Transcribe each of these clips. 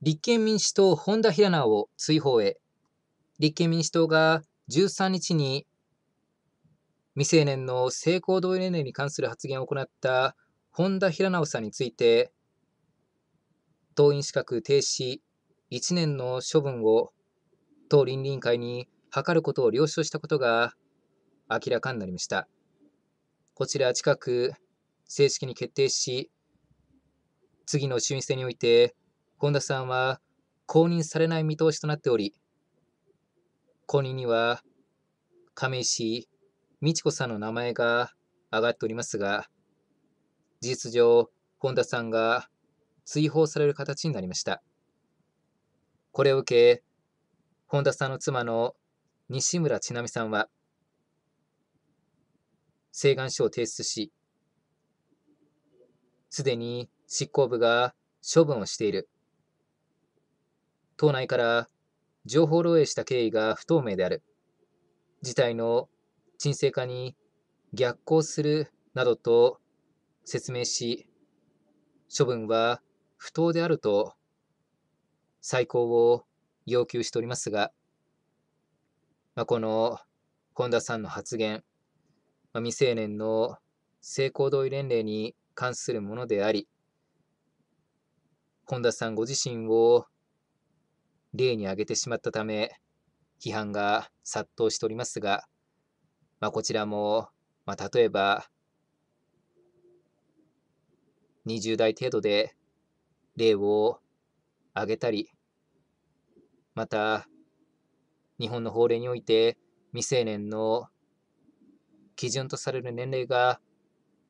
立憲民主党本田平直を追放へ立憲民主党が13日に未成年の性行動年齢に関する発言を行った本田平直さんについて党員資格停止1年の処分を党倫理委員会に諮ることを了承したことが明らかになりましたこちら近く正式に決定し次の衆院選において権田さんは公認されない見通しとなっており、公認には亀井氏、美智子さんの名前が上がっておりますが、事実上、本田さんが追放される形になりました。これを受け、本田さんの妻の西村千奈美さんは、請願書を提出し、すでに執行部が処分をしている。党内から情報漏洩した経緯が不透明である。事態の沈静化に逆行するなどと説明し、処分は不当であると再考を要求しておりますが、まあ、この本田さんの発言、まあ、未成年の性行同意年齢に関するものであり、本田さんご自身を例に挙げてしまったため、批判が殺到しておりますが、まあ、こちらも、まあ、例えば、20代程度で例を挙げたり、また、日本の法令において未成年の基準とされる年齢が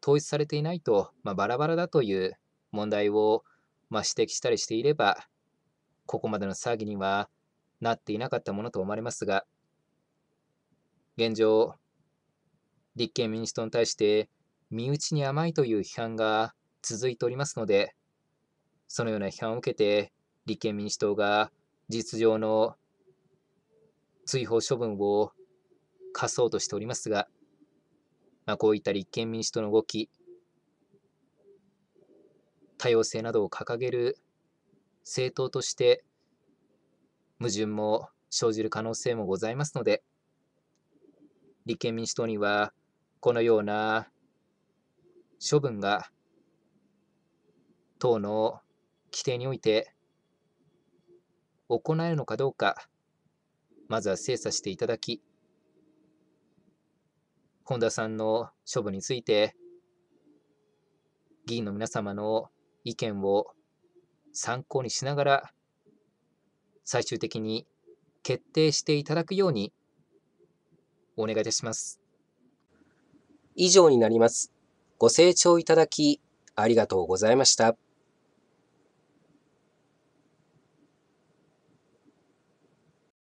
統一されていないと、まあ、バラバラだという問題を、まあ、指摘したりしていれば、ここまでの騒ぎにはなっていなかったものと思われますが、現状、立憲民主党に対して身内に甘いという批判が続いておりますので、そのような批判を受けて、立憲民主党が実情の追放処分を課そうとしておりますが、まあ、こういった立憲民主党の動き、多様性などを掲げる政党として矛盾も生じる可能性もございますので、立憲民主党には、このような処分が、党の規定において行えるのかどうか、まずは精査していただき、本田さんの処分について、議員の皆様の意見を参考にしながら、最終的に決定していただくようにお願いいたします。以上になります。ご清聴いただきありがとうございました。